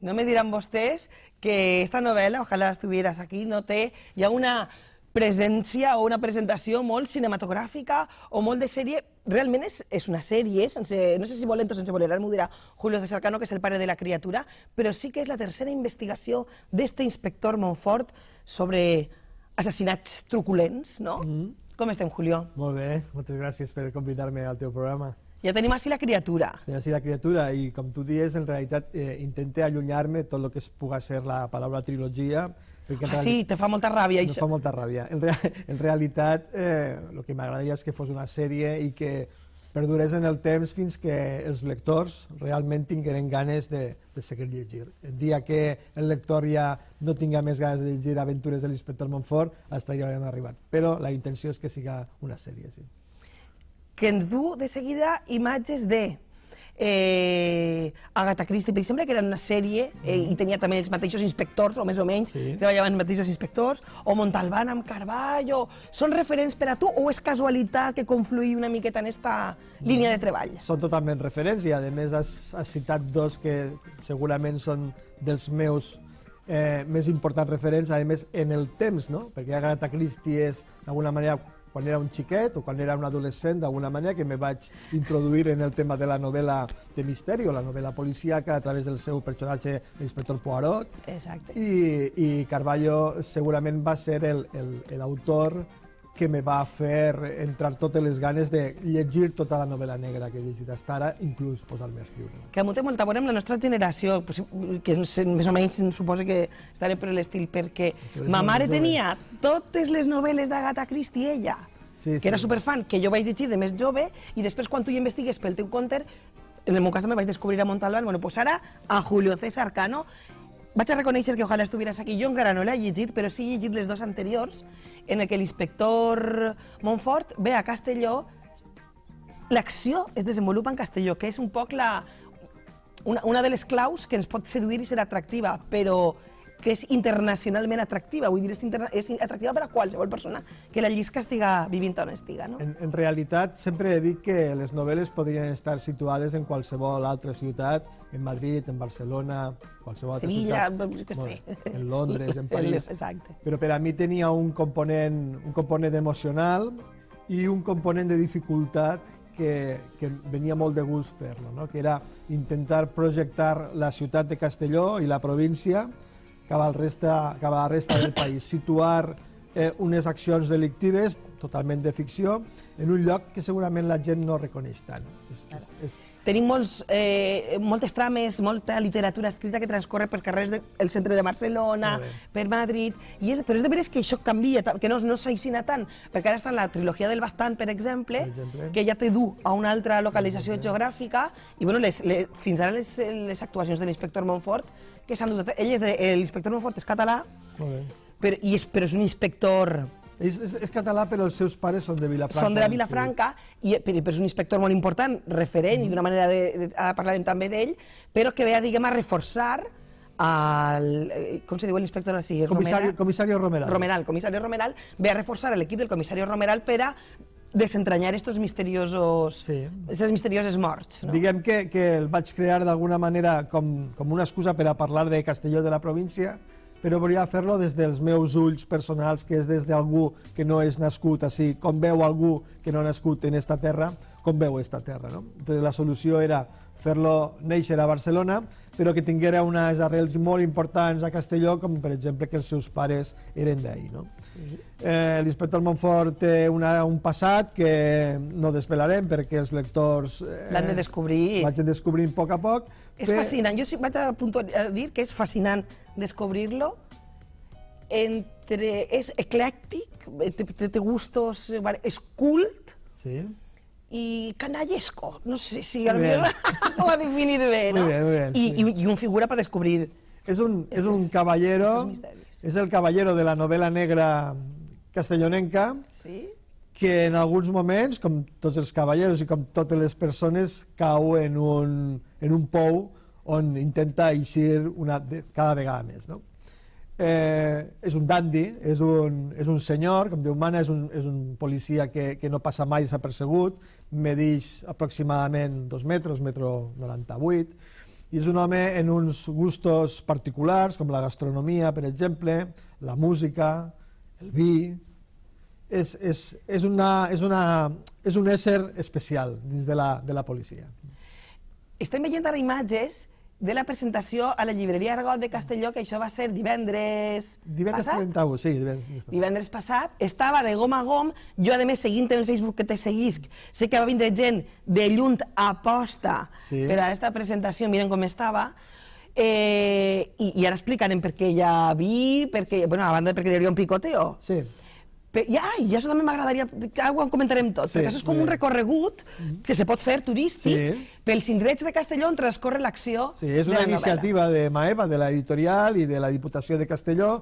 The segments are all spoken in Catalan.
No me dirán vostès que esta novel·la, ojalá estuvieras aquí, no té... Hi ha una presència o una presentació molt cinematogràfica o molt de sèrie. Realment és, és una sèrie, sense, no sé si volen o sense voler, ara m'ho dirà Julio César Cano, que és el pare de la criatura, però sí que és la tercera investigació d'este inspector Montfort sobre assassinats truculents, no? Mm -hmm. Com estem, Julio? Molt bé, moltes gràcies per convidar-me al teu programa. Ja tenim així la criatura. Tenim així la criatura i, com tu dius, en realitat eh, intenté allunyar-me tot el que es puga ser la paraula trilogia. Perquè ah, sí, te fa molta ràbia. No fa molta ràbia. En, rea en realitat, eh, el que m'agradaria és que fos una sèrie i que perdurés en el temps fins que els lectors realment tingueren ganes de, de seguir llegir. El dia que el lector ja no tinga més ganes de llegir Aventures de l'inspector Montfort, hasta ja haurem arribat. Però la intenció és que siga una sèrie, sí que ens du de seguida imatges de eh, Agatha Christie, per exemple, que era una sèrie eh, mm. i tenia també els mateixos inspectors, o més o menys, sí. treballaven els mateixos inspectors, o Montalbán amb Carballo... Són referents per a tu o és casualitat que confluï una miqueta en aquesta línia de treball? Són totalment referents i, a més, has, has citat dos que segurament són dels meus eh, més importants referents, a més, en el temps, no? Perquè Agatha Christie és, d'alguna manera, quan era un xiquet o quan era un adolescent, d'alguna manera, que me vaig introduir en el tema de la novel·la de misteri o la novel·la policíaca a través del seu personatge, l'inspector Poirot. Exacte. I, i Carballo segurament va ser l'autor el, el, que me va fer entrar totes les ganes de llegir tota la novel·la negra que he llegit fins ara, inclús posar-me a escriure. Que m'ho té molt a veure amb la nostra generació, que més o menys suposo que estaré per l'estil, perquè ma mare tenia totes les novel·les d'Agatha Christie, ella, que era superfan, que jo vaig llegir de més jove, i després quan tu hi investigues pel teu compte, en el meu cas també vaig descobrir a Montalbán, bueno, pues ara a Julio César Cano, vaig a reconèixer que ojalà estuvieras aquí. Jo encara no l'he llegit, però sí he llegit les dues anteriors, en què l'inspector Montfort ve a Castelló. L'acció es desenvolupa en Castelló, que és un poc la, una, una de les claus que ens pot seduir i ser atractiva, però que és internacionalment atractiva, vull dir, és, és atractiva per a qualsevol persona que la llisca estiga vivint on estiga. No? En, en realitat, sempre he dit que les novel·les podrien estar situades en qualsevol altra ciutat, en Madrid, en Barcelona, qualsevol altra Sevilla, ciutat. Sevilla, que sé. en Londres, en París. Exacte. Però per a mi tenia un component, un component emocional i un component de dificultat que, que venia molt de gust fer-lo, no? que era intentar projectar la ciutat de Castelló i la província que la resta, que la resta del país. Situar eh, unes accions delictives totalment de ficció en un lloc que segurament la gent no reconeix tant. És, és, és... Tenim molts, eh, moltes trames, molta literatura escrita que transcorre per carrers del de, centre de Barcelona, per Madrid, i és, però és de veres que això canvia, que no, no s'aixina tant, perquè ara està la trilogia del Bastant, per exemple, per exemple, que ja te du a una altra localització geogràfica, i bueno, les, les, fins ara les, les actuacions de l'inspector Montfort que s'han dut ell és de, eh, l'inspector Monfort és català, però, i és, però és un inspector... És, és, és català, però els seus pares són de Vilafranca. Són de la Vilafranca, sí. i, però, però és un inspector molt important, referent, mm. i d'una manera de, de, ara parlarem també d'ell, però que ve a, diguem, a reforçar al, eh, com se diu l'inspector així? Comissario, Romera? comisario Romeral. Romeral, comisario Romeral, ve a reforçar l'equip del comissari Romeral per a desentranyar estos misteriosos, sí. aquestes misterioses morts. No? Diguem que, que el vaig crear d'alguna manera com, com una excusa per a parlar de Castelló de la província, però volia fer-lo des dels meus ulls personals, que és des d'algú que no és nascut així, com veu algú que no ha nascut en esta terra, com veu esta terra. No? Entonces, la solució era fer-lo néixer a Barcelona, però que tinguera unes arrels molt importants a Castelló, com per exemple que els seus pares eren d'ahir. No? Eh, L'inspector Montfort té una, un passat que no desvelarem perquè els lectors... Eh, L'han de descobrir. L'han de descobrir a poc a poc. És que... fascinant, jo sí, vaig a, a dir que és fascinant descobrir-lo entre... és eclèctic, té, té gustos... és cult, sí i canallesco. No sé si el meu mejor ha definit bé, ¿no? Muy bien, muy bien, I, sí. I un figura per descobrir... És un, és un caballero, és el caballero de la novel·la negra castellonenca, ¿Sí? que en alguns moments, com tots els cavalleros i com totes les persones, cau en un, en un pou on intenta eixir una, cada vegada més. No? Eh, és un dandy, és un, és un senyor, com diu Mana, és un, és un policia que, que no passa mai desapercebut, medeix aproximadament 2 metres, 1,98 metro 98, i és un home en uns gustos particulars, com la gastronomia, per exemple, la música, el vi... És, és, és, una, és, una, és un ésser especial dins de la, de la policia. Estem veient ara imatges de la presentació a la llibreria Argot de Castelló, que això va ser divendres... Divendres passat? 31, sí. Divendres, divendres passat. Estava de gom a gom. Jo, a més, seguint en el Facebook que te seguisc, sé que va vindre gent de llunt a posta sí. per a aquesta presentació, miren com estava. Eh, i, I ara explicarem per què hi ha vi, perquè, bueno, a banda perquè hi hauria un picoteo. Sí i ai, això també m'agradaria, ho comentarem tot, sí, perquè això és com un recorregut mm-hmm. que se pot fer turístic sí. pels indrets de Castelló on transcorre l'acció sí, és una de la iniciativa novel·la. de Maeva, de l'editorial i de la Diputació de Castelló,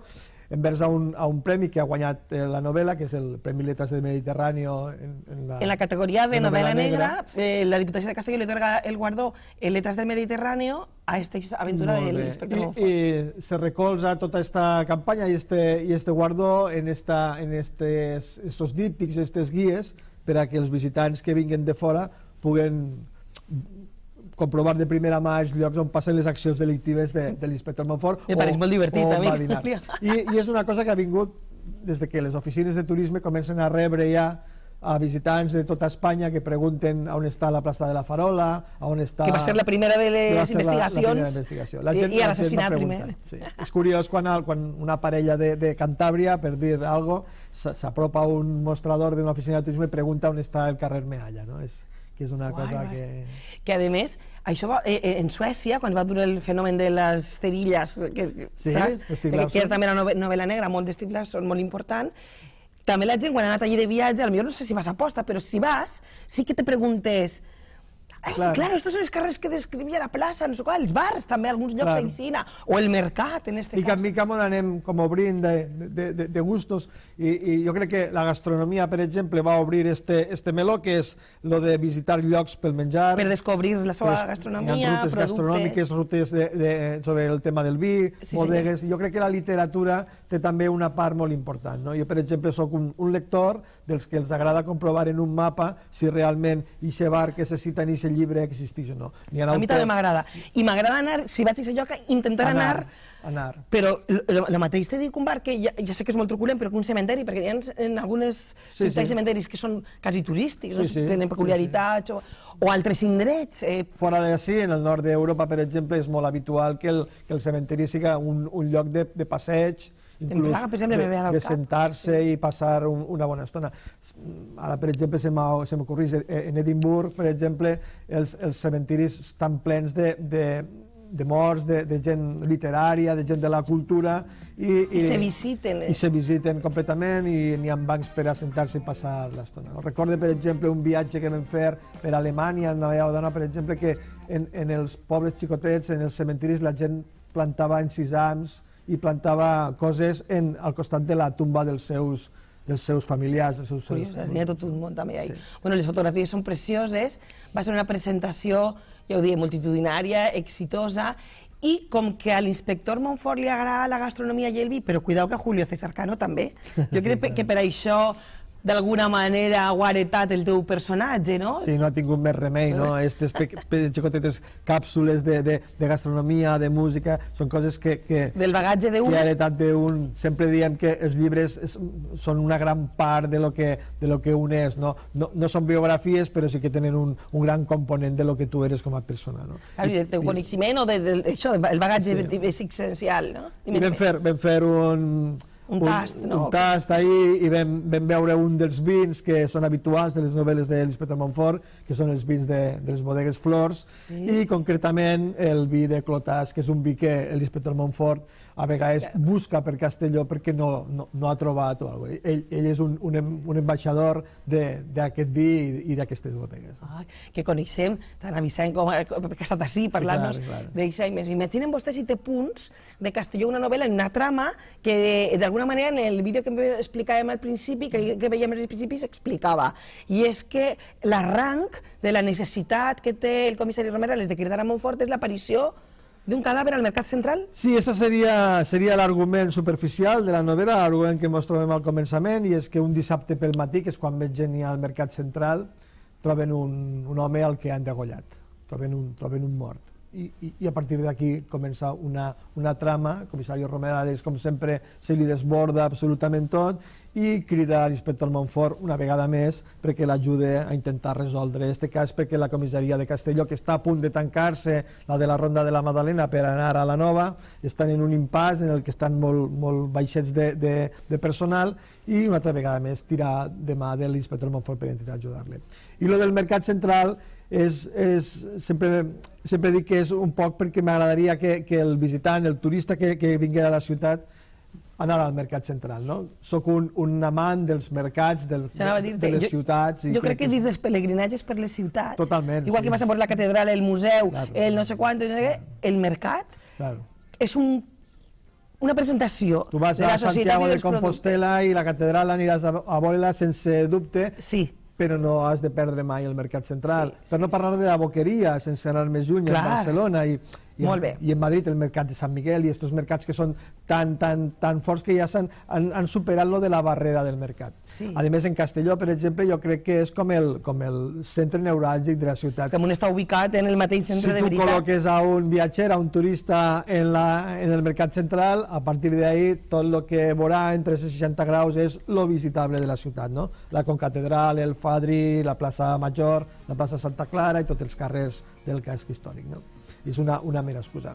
envers a un, a un premi que ha guanyat eh, la novel·la, que és el Premi Letras del Mediterrani. En, en, la, en la categoria de novel·la negra, negra eh, la Diputació de Castelló li otorga el guardó en eh, Letras del Mediterrani a aquesta aventura del Monfort. I, I se recolza tota esta campanya i este, i este guardó en, esta, en estos díptics, estes guies, per a que els visitants que vinguin de fora puguen comprovar de primera mà els llocs on passen les accions delictives de, de l'inspector Montfort. Me pareix molt divertit, a mi. I, I és una cosa que ha vingut des de que les oficines de turisme comencen a rebre ja a visitants de tota Espanya que pregunten on està la plaça de la Farola, on està... Que va ser la primera de les investigacions. La, la primera investigació. La gent, I, i l'assassinat la primer. Sí. És curiós quan, quan una parella de, de Cantàbria, per dir alguna cosa, s'apropa un mostrador d'una oficina de turisme i pregunta on està el carrer Mealla. No? És, que és una guai, cosa guai. que... Que, a més, això va, eh, eh en Suècia, quan va durar el fenomen de les cerilles, que, sí, saps? Que, que també la novel·la negra, molt d'Steve Larson, molt important, també la gent, quan ha anat allí de viatge, potser no sé si vas a posta, però si vas, sí que te preguntes Ai, clar. claro, estos són els carrers que descrivia la plaça, no sé qual, els bars també, alguns llocs claro. a Icina, o el mercat, en este I cas. I que en mi on anem com obrint de, de, de, de gustos, I, i jo crec que la gastronomia, per exemple, va obrir este, este meló, que és lo de visitar llocs pel menjar. Per descobrir la seva pues, gastronomia, rutes productes. gastronòmiques, rutes de, de, sobre el tema del vi, sí, bodegues... Sí. Jo crec que la literatura té també una part molt important. No? Jo, per exemple, sóc un, un lector dels que els agrada comprovar en un mapa si realment ixe bar que se cita en ixe el llibre existeix o no. Ni a mi també m'agrada. I m'agrada anar, si vaig a aquesta lloc, intentar anar, anar, anar. però el mateix te dic un bar que ja, ja sé que és molt truculent, però que un cementeri, perquè hi ha en algunes sí, ciutats sí. cementeris que són quasi turístics, sí, sí, tenen peculiaritats, sí, sí. O, o altres indrets. Eh. Fora d'ací, en el nord d'Europa, per exemple, és molt habitual que el, que el cementeri sigui un, un lloc de, de passeig, inclús plaga, per exemple, de, de sentar-se sí. i passar un, una bona estona. Mm, ara, per exemple, se m'ocorrís, eh, eh, en Edimburg, per exemple, els, els cementiris estan plens de, de, de morts, de, de gent literària, de gent de la cultura... I, I, I se visiten. Eh. I se visiten completament i n'hi ha bancs per assentar-se i passar l'estona. Recorde, per exemple, un viatge que vam fer per Alemanya, en Nova Odona, per exemple, que en, en els pobles xicotets, en els cementiris, la gent plantava incisams, i plantava coses en, al costat de la tumba dels seus, dels seus familiars. Dels seus, Ui, seus... ha tot un món també. Sí. Bueno, les fotografies són precioses, va ser una presentació, ja ho diré, multitudinària, exitosa, i com que a l'inspector Montfort li agrada la gastronomia i el vi, però cuidao que a Julio César Cano també, jo crec que per això d'alguna manera guaretat el teu personatge, no? Sí, no ha tingut més remei, no? Eh. Estes xicotetes càpsules de, de, de gastronomia, de música, són coses que... que Del bagatge d'un. Que ha d'un... Sempre diem que els llibres és, són una gran part de lo que, de lo que un és, no? No, no són biografies, però sí que tenen un, un gran component de lo que tu eres com a persona, no? Clar, del teu coneixement o de, de, això, el bagatge sí. és essencial, no? I, I vam fer, vam fer un un tast, un, no? Un tast, ahir i vam, vam veure un dels vins que són habituals de les novel·les de l'Ispeta Montfort, que són els vins de, de les bodegues Flors, sí. i concretament el vi de Clotàs, que és un vi que l'Ispeta Montfort a vegades busca per Castelló perquè no, no, no ha trobat o alguna cosa. Ell, ell és un, un, un ambaixador d'aquest vi i, i d'aquestes bodegues. Ah, que coneixem tant a Vicent com a, que ha estat així parlant-nos sí, d'aixa i més. Imaginen vostès si té punts de Castelló una novel·la en una trama que d'alguna d'alguna manera en el vídeo que explicàvem al principi, que, que veiem al principi, s'explicava. I és que l'arranc de la necessitat que té el comissari Romero les de cridar a Montfort és l'aparició d'un cadàver al mercat central? Sí, aquest seria, seria l'argument superficial de la novel·la, l'argument que ens trobem al començament, i és que un dissabte pel matí, que és quan més gent al mercat central, troben un, un home al que han degollat, troben un, troben un mort i, i i a partir d'aquí comença una, una trama, el comissari Romerales, com sempre, se li desborda absolutament tot i crida a l'inspector Montfort una vegada més perquè l'ajude a intentar resoldre aquest cas perquè la comissaria de Castelló, que està a punt de tancar-se, la de la Ronda de la Madalena per anar a la Nova, estan en un impàs en el que estan molt, molt baixets de, de, de personal i una altra vegada més tirar de mà de l'inspector Montfort per intentar ajudar-le. I lo del mercat central és, és, sempre, sempre dic que és un poc perquè m'agradaria que, que el visitant, el turista que, que vingui a la ciutat, anar al mercat central, no? Soc un, un amant dels mercats, dels, de, les jo, ciutats... I jo crec que, que dins dels pelegrinatges per les ciutats, Totalment, igual sí. que vas a veure la catedral, el museu, claro, el no sé quant, no sé el mercat claro. és un una presentació Tu vas a Santiago de Compostela productes. i la catedral aniràs a, a veure-la sense dubte, sí però no has de perdre mai el mercat central. Sí, sí, per no parlar de la boqueria, sense anar més lluny, a Barcelona. I, i Molt bé. I en Madrid el mercat de Sant Miguel i aquests mercats que són tan, tan, tan forts que ja han, han, han superat lo de la barrera del mercat. Sí. A més, en Castelló, per exemple, jo crec que és com el, com el centre neuràlgic de la ciutat. Com un està ubicat en el mateix centre si de veritat. Si tu col·loques a un viatger, a un turista en, la, en el mercat central, a partir d'ahí tot el que veurà en 360 graus és lo visitable de la ciutat, no? La Concatedral, el Fadri, la plaça Major, la plaça Santa Clara i tots els carrers del casc històric, no? és una, una mera excusa.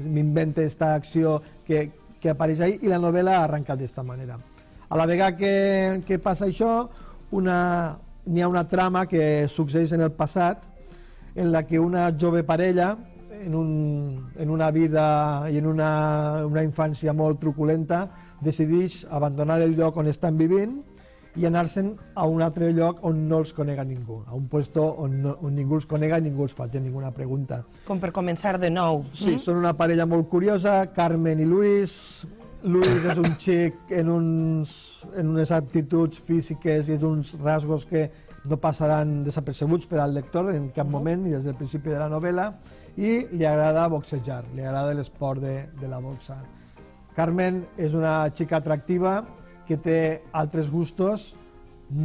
M'inventa aquesta acció que, que apareix ahir i la novel·la ha arrencat d'esta manera. A la vegada que, que passa això, n'hi ha una trama que succeeix en el passat en la que una jove parella en, un, en una vida i en una, una infància molt truculenta decideix abandonar el lloc on estan vivint i anar-se'n a un altre lloc on no els conega ningú, a un lloc on, no, on ningú els conega i ningú els faci ninguna pregunta. Com per començar de nou. Sí, mm? -hmm. són una parella molt curiosa, Carmen i Luis. Luis és un xic en, uns, en unes aptituds físiques i uns rasgos que no passaran desapercebuts per al lector en cap mhm. moment i des del principi de la novel·la i li agrada boxejar, li agrada l'esport de, de la boxa. Carmen és una xica atractiva, que té altres gustos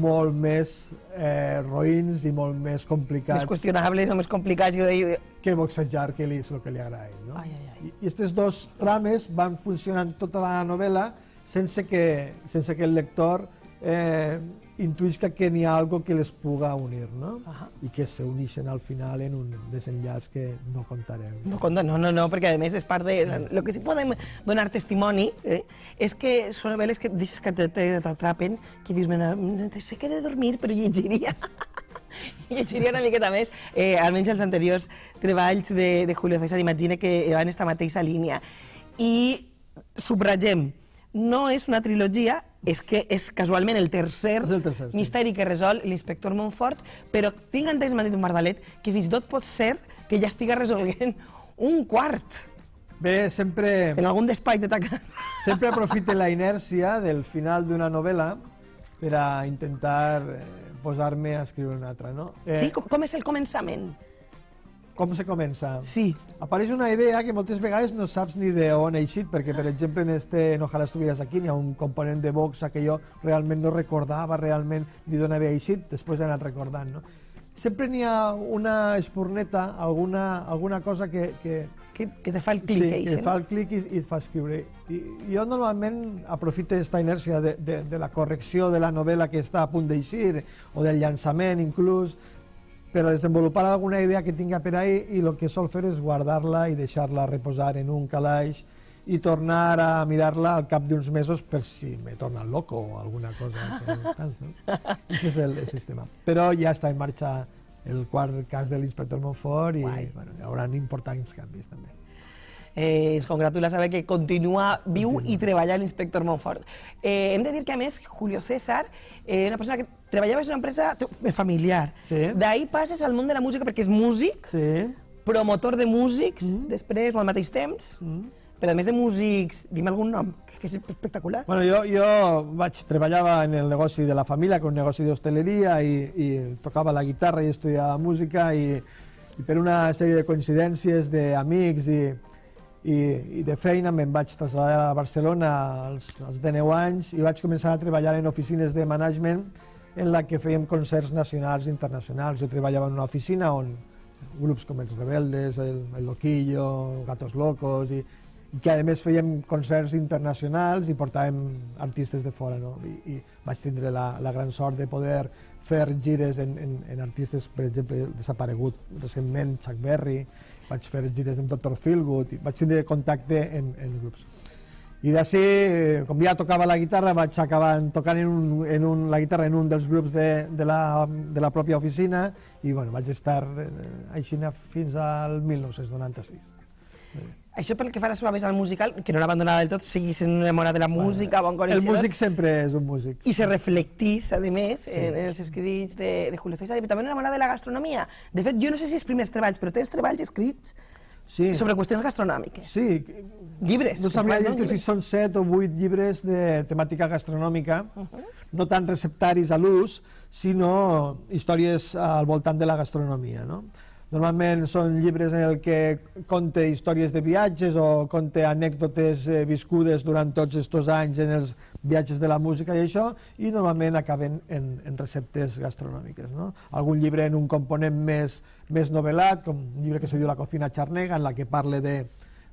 molt més eh, roïns i molt més complicats. Més qüestionables, més complicats. De... Que boxejar, que li, és el que li agrada. No? Ai, ai, ai. I aquestes dos trames van funcionant tota la novel·la sense que, sense que el lector eh, intuïs que aquí n'hi ha algo que les puga unir, no? Uh -huh. I que s'unixen al final en un desenllaç que no contarem. No, conta, no, no, no, perquè a més és part de... El que sí podem donar testimoni eh, és que són novel·les que deixes que t'atrapen, que dius, mena, sé que he de dormir, però llegiria. llegiria una miqueta més, eh, almenys els anteriors treballs de, de Julio César, imagina que va en aquesta mateixa línia. I subratgem, no és una trilogia, és que és casualment el tercer, el tercer sí. misteri que resol l'inspector Montfort, però tinc entès, m'ha dit un Bardalet, que fins i tot pot ser que ja estiga resolguent un quart. Bé, sempre... En algun despatx de taca. Sempre aprofite la inèrcia del final d'una novel·la per a intentar eh, posar-me a escriure una altra, no? Eh... Sí? Com, com és el començament? com se comença? Sí. Apareix una idea que moltes vegades no saps ni de on ha eixit, perquè, per exemple, en este en Ojalá estuvieras aquí hi ha un component de Vox que jo realment no recordava realment ni d'on havia eixit, després he anat recordant, no? Sempre n'hi ha una espurneta, alguna, alguna cosa que... Que, que, que te fa el clic. Sí, que, que fa el clic i, i et fa escriure. I, jo normalment aprofito aquesta inèrcia de, de, de la correcció de la novel·la que està a punt d'eixir, o del llançament inclús, per a desenvolupar alguna idea que tinga per ahí i el que sol fer és guardar-la i deixar-la reposar en un calaix i tornar a mirar-la al cap d'uns mesos per si me torna loco o alguna cosa. Això Ese és el, sistema. Però ja està en marxa el quart cas de l'inspector Montfort i bueno, hi haurà importants canvis també. Eh, ens congratula saber que continua viu i treballa l'inspector Montfort. Eh, hem de dir que, a més, Julio César, eh, una persona que treballava en una empresa eh, familiar. Sí. D'ahí passes al món de la música perquè és músic, sí. promotor de músics, mm. després o al mateix temps, mm però a més de músics, dime algun nom, que és espectacular. Bueno, jo, jo vaig, treballava en el negoci de la família, que un negoci d'hostaleria, i, i tocava la guitarra i estudiava música, i, i per una sèrie de coincidències d'amics i, i, i de feina me'n vaig traslladar a Barcelona als, als 10 anys i vaig començar a treballar en oficines de management en la que fèiem concerts nacionals i internacionals. Jo treballava en una oficina on grups com els Rebeldes, el, el Loquillo, Gatos Locos, i, i que a més fèiem concerts internacionals i portàvem artistes de fora. No? I, i vaig tindre la, la gran sort de poder fer gires en, en, en artistes, per exemple, desaparegut recentment, Chuck Berry, vaig fer gires amb Dr. Philgood, i vaig tindre contacte en, en grups. I d'ací, eh, com ja tocava la guitarra, vaig acabar tocant en un, en un, la guitarra en un dels grups de, de, la, de la pròpia oficina i bueno, vaig estar eh, així fins al 1996. Això pel que fa a la seva vessant musical, que no l'ha abandonada del tot, una enamorada de la música, bon coneixedor... El músic sempre és un músic. I se reflectís, a més, sí. en, en els escrits de, de Julio César, i també una enamorada de la gastronomia. De fet, jo no sé si els primers treballs, però tens treballs escrits sí. sobre qüestions gastronòmiques. Sí. Llibres. No sabria dir que si són set o vuit llibres de temàtica gastronòmica, uh -huh. no tant receptaris a l'ús, sinó històries al voltant de la gastronomia, no? Normalment són llibres en el que conte històries de viatges o conte anècdotes eh, viscudes durant tots aquests anys en els viatges de la música i això, i normalment acaben en, en receptes gastronòmiques. No? Algun llibre en un component més, més novel·lat, com un llibre que se diu La cocina xarnega, en la que parla de,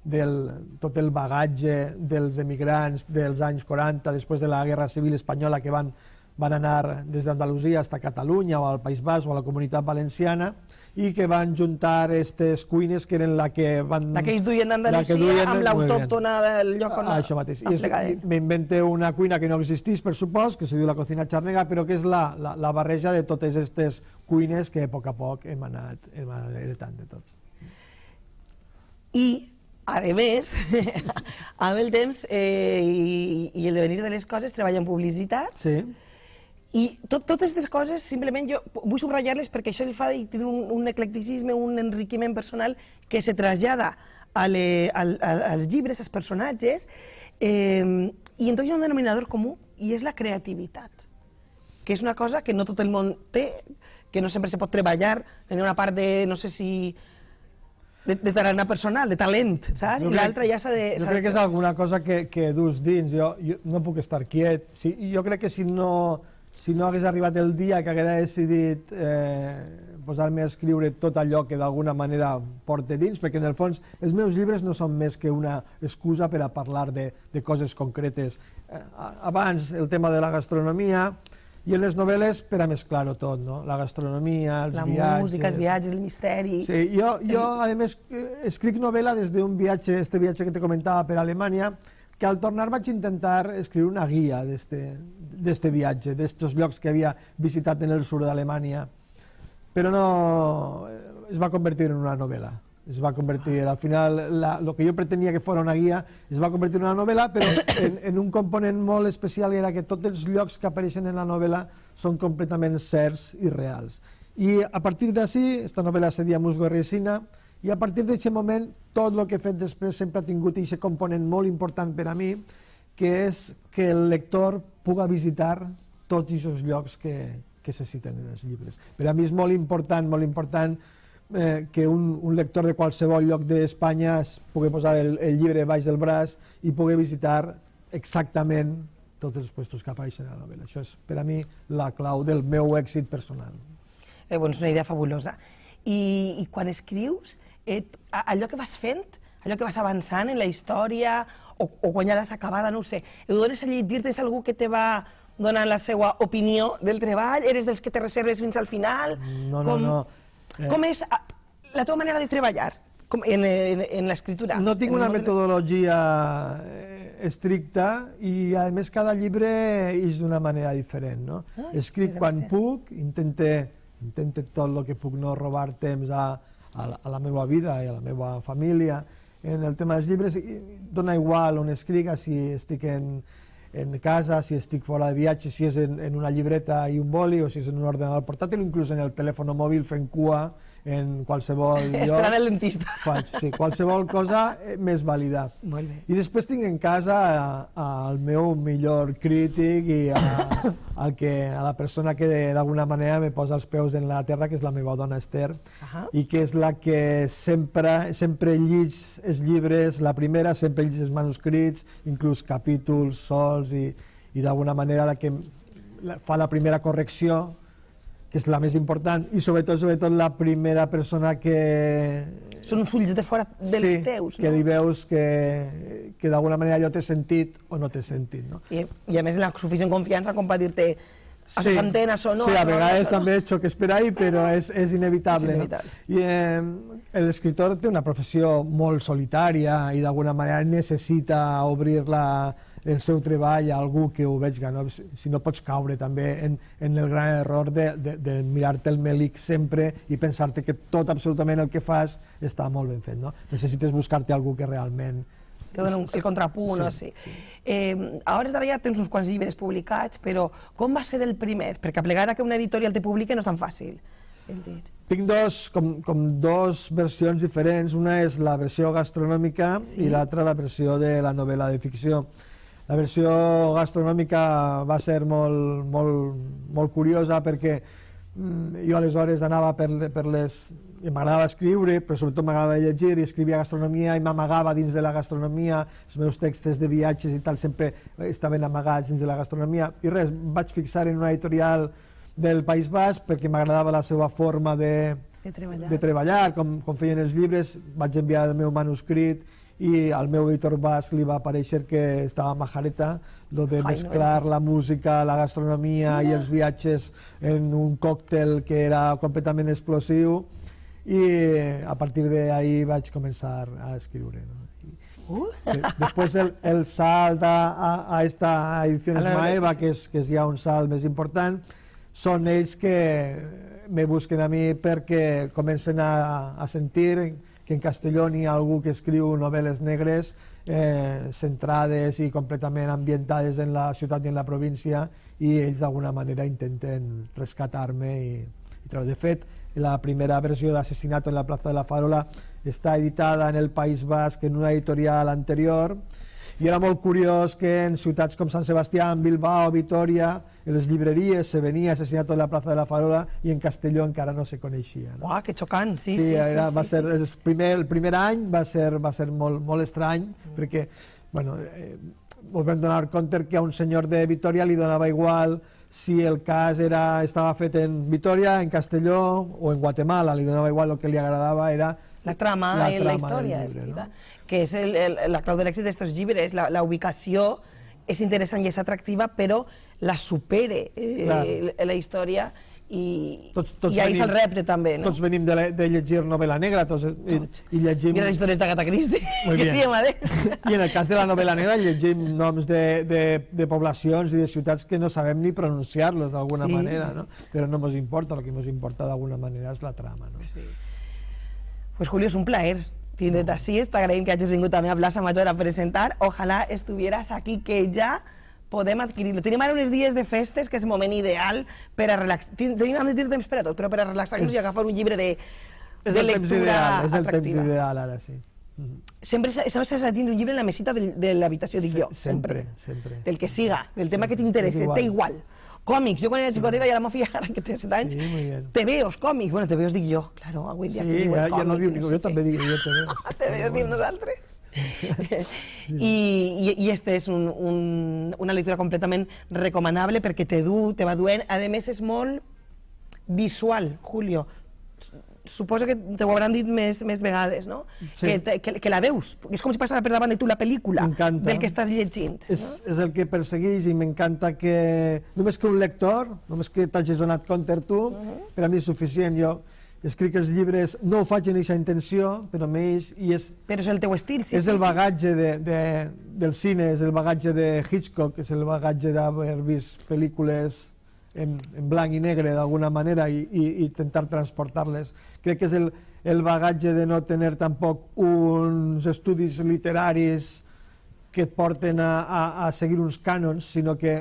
del, tot el bagatge dels emigrants dels anys 40, després de la Guerra Civil Espanyola, que van, van anar des d'Andalusia fins a Catalunya o al País Basc o a la Comunitat Valenciana, i que van juntar aquestes cuines que eren la que van... La que ells duien d'Andalusia la amb l'autòctona del lloc on... això mateix. Ah, I m'invente una cuina que no existís, per supost, que se diu la cocina xarnega, però que és la, la, la barreja de totes aquestes cuines que a poc a poc hem anat, hem anat heretant de tots. I a més, amb el temps eh, i, i el devenir de les coses, treballa en publicitat, sí i tot, totes aquestes coses, simplement jo vull subratllar-les perquè això li fa tenir un, un eclecticisme, un enriquiment personal que se trasllada a le, al, al, als llibres, als personatges, eh, i entonces hi ha un denominador comú i és la creativitat, que és una cosa que no tot el món té, que no sempre se pot treballar, tenir una part de, no sé si, de, de tarana personal, de talent, saps? Jo I l'altra ja s'ha de... Jo crec que és alguna cosa que, que dus dins, jo, jo no puc estar quiet, si, jo crec que si no si no hagués arribat el dia que hagués decidit eh, posar-me a escriure tot allò que d'alguna manera porte dins, perquè en el fons els meus llibres no són més que una excusa per a parlar de, de coses concretes. Eh, abans el tema de la gastronomia, i en les novel·les per a mesclar-ho tot, no? La gastronomia, els viatges... La música, els viatges, el misteri... Sí, jo, jo a més, eh, escric novel·la des d'un viatge, este viatge que te comentava per Alemanya, que al tornar vaig intentar escriure una guia d'este viatge, d'estos llocs que havia visitat en el sud d'Alemanya, però no es va convertir en una novel·la. Es va convertir, al final, el que jo pretenia que fos una guia es va convertir en una novel·la, però en, en un component molt especial era que tots els llocs que apareixen en la novel·la són completament certs i reals. I a partir d'ací, esta novel·la seria Musgo i Resina, i a partir d'aquest moment, tot el que he fet després sempre ha tingut aquest component molt important per a mi, que és que el lector puga visitar tots aquests llocs que, que se citen en els llibres. Per a mi és molt important, molt important eh, que un, un lector de qualsevol lloc d'Espanya pugui posar el, el llibre baix del braç i pugui visitar exactament tots els llocs que apareixen a la novel·la. Això és, per a mi, la clau del meu èxit personal. Eh, és una idea fabulosa. I, i quan escrius, eh, allò que vas fent, allò que vas avançant en la història, o, o quan ja l'has acabada, no ho sé, ho dones a llegir tens algú que te va donant la seva opinió del treball? Eres dels que te reserves fins al final? No, no, com, no. Eh, com és la teva manera de treballar com en, en, en l'escriptura? No tinc una metodologia eh, estricta i, a més, cada llibre és d'una manera diferent, no? Ai, Escric quan puc, intente, intente tot el que puc no robar temps a, a la, a la meva vida i a la meva família. En el tema dels llibres dona igual on escriga, si estic en, en casa, si estic fora de viatge, si és en, en una llibreta i un boli, o si és en un ordenador portàtil, inclús en el telèfon mòbil fent cua, en qualsevol lloc... Estarà el dentista. Faig, sí, qualsevol cosa eh, més vàlida. Molt bé. I després tinc en casa eh, el meu millor crític i eh, a, el que, a la persona que d'alguna manera me posa els peus en la terra, que és la meva dona Esther, uh -huh. i que és la que sempre, sempre llig els llibres, la primera sempre llig els manuscrits, inclús capítols sols, i, i d'alguna manera la que fa la primera correcció que és la més important, i sobretot, sobretot la primera persona que... Són uns ulls de fora dels sí, teus, no? que li veus que, que d'alguna manera allò té sentit o no té sentit, no? I, i a més la suficient confiança com per dir-te a sí, antenes o no. Sí, a vegades no, també no. xoques per ahí, però és, és inevitable. És inevitable. No? I eh, l'escriptor té una professió molt solitària i d'alguna manera necessita obrir la, el seu treball a algú que ho veig no? si no pots caure també en, en el gran error de, de, de mirar-te el melic sempre i pensar-te que tot absolutament el que fas està molt ben fet. No? Necessites buscar-te algú que realment que dona un, el contrapunt, sí, no sé. Sí. Eh, a hores d'ara ja tens uns quants llibres publicats, però com va ser el primer? Perquè aplegar a que una editorial te publiqui no és tan fàcil. Tinc dos, com, com dos versions diferents, una és la versió gastronòmica sí. i l'altra la versió de la novel·la de ficció. La versió gastronòmica va ser molt, molt, molt curiosa perquè mm, jo aleshores anava per, per les... M'agradava escriure, però sobretot m'agradava llegir i escrivia gastronomia i m'amagava dins de la gastronomia, els meus textos de viatges i tal sempre estaven amagats dins de la gastronomia. I res, vaig fixar en una editorial del País Basc perquè m'agradava la seva forma de, de treballar, de treballar com, com feien els llibres, vaig enviar el meu manuscrit i al meu editor basc li va aparèixer que estava majareta lo de mesclar eh. la música, la gastronomia i els viatges en un còctel que era completament explosiu i a partir d'ahir vaig començar a escriure. No? Uh. Després el, el salt a, a, a esta edició Maeva, que és, que és ja un salt més important, són ells que me busquen a mi perquè comencen a, a sentir que en castelló n'hi ha algú que escriu novel·les negres eh, centrades i completament ambientades en la ciutat i en la província i ells d'alguna manera intenten rescatar-me i, i treure. De fet, la primera versió d'Assassinato en la plaça de la Farola està editada en el País Basc en una editorial anterior i era molt curiós que en ciutats com Sant Sebastià, en Bilbao, Vitoria, en les llibreries se venia Assassinato de la plaça de la Farola i en Castelló encara no se coneixia. No? Uah, que xocant, sí, sí, sí. Era, sí, va sí, ser, sí. El, primer, el primer any va ser, va ser molt, molt estrany, mm. perquè, bueno, eh, ens vam donar compte que a un senyor de Vitoria li donava igual si el cas era, estava fet en Vitoria, en Castelló o en Guatemala, li donava igual el que li agradava era la trama la i la història, llibre, no? que és el, el, la clau de l'èxit d'aquests llibres, la, la ubicació és interessant i és atractiva, però la supere eh, la història i, tots, tots i ahir se'l el repte també. No? Tots venim de, la, de llegir novel·la negra, tots, i, i llegim... I les històries d'Agatha Christie, que diem I en el cas de la novel·la negra llegim noms de, de, de poblacions i de ciutats que no sabem ni pronunciar-los d'alguna sí, manera, sí. no? però no ens importa, el que ens importa d'alguna manera és la trama. No? Sí. Pues Julio, és un plaer tindre't no. així, t'agraïm que hagis vingut també a Plaça Major a presentar, ojalà estuvieras aquí, que ja... Ya podem adquirir-lo. Tenim ara uns dies de festes, que és el moment ideal per a relaxar. Tenim, hem de temps per a tot, però per a relaxar-nos i agafar un llibre de, és de lectura ideal, És el temps ideal, ara sí. Mm -hmm. Sempre, sempre s'ha de tenir un llibre en la mesita de l'habitació, dic jo. Sempre, sempre. Del que siga, del tema que t'interessa, té igual. Còmics, jo quan era xicoteta ja la feia ara que té 7 anys, sí, te veus còmics, bueno, te veus dic jo, claro, avui dia sí, que diuen ja, Sí, Ja no diu no sé jo també dic jo te veus. te veus, diu nosaltres. I, i, aquesta és un, un, una lectura completament recomanable perquè te du, te va duent, a més és molt visual, Julio. Suposo que ho hauran dit més, més vegades, no? Sí. Que, que, que la veus. És com si passava per davant de tu la pel·lícula del que estàs llegint. És, no? és el que persegueix i m'encanta que... Només que un lector, només que t'hagis donat compte tu, uh mhm. -huh. per a mi és suficient. Jo escric els llibres, no ho faig en aquesta intenció, però més... I és, però és el teu estil, sí. És el bagatge de, de, del cine, és el bagatge de Hitchcock, és el bagatge d'haver vist pel·lícules en, en blanc i negre d'alguna manera i, i, i intentar transportar-les. Crec que és el, el bagatge de no tenir tampoc uns estudis literaris que et porten a, a, a seguir uns cànons, sinó que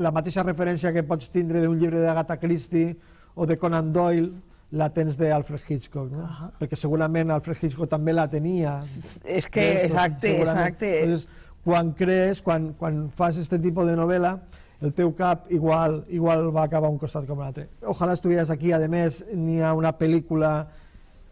la mateixa referència que pots tindre d'un llibre d'Agatha Christie o de Conan Doyle la tens d'Alfred Hitchcock, no? Uh -huh. Perquè segurament Alfred Hitchcock també la tenia. S és que, doncs, exacte, exacte. Entonces, quan crees, quan, quan fas aquest tipus de novel·la, el teu cap igual, igual va acabar un costat com l'altre. Ojalà estuvieras aquí, a més, n'hi ha una pel·lícula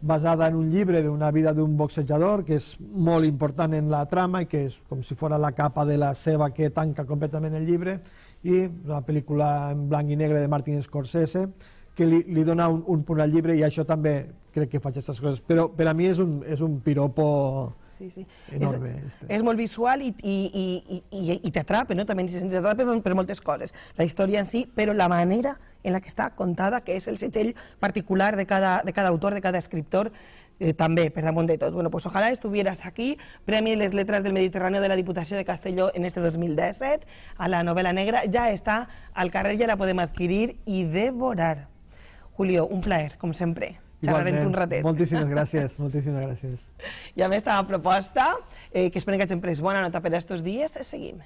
basada en un llibre d'una vida d'un boxejador que és molt important en la trama i que és com si fos la capa de la seva que tanca completament el llibre i la pel·lícula en blanc i negre de Martin Scorsese que li, li dona un, un punt al llibre i això també crec que faig aquestes coses, però per a mi és un, és un piropo sí, sí. enorme. És, este. és molt visual i, i, i, i, i t'atrapa, no? també t'atrapa per, per moltes coses, la història en si, però la manera en la que està contada, que és el segell particular de cada, de cada autor, de cada escriptor, eh, també, per damunt de tot. Bueno, pues ojalá estuvieras aquí, Premi Les Letres del Mediterrani de la Diputació de Castelló en este 2017, a la novel·la negra, ja està al carrer, ja la podem adquirir i devorar. Julio, un plaer, com sempre. Igualment, un ratet. Moltíssimes gràcies, moltíssimes gràcies. I a més, la proposta, eh, que esperem que hagin pres bona nota per a aquests dies, seguim.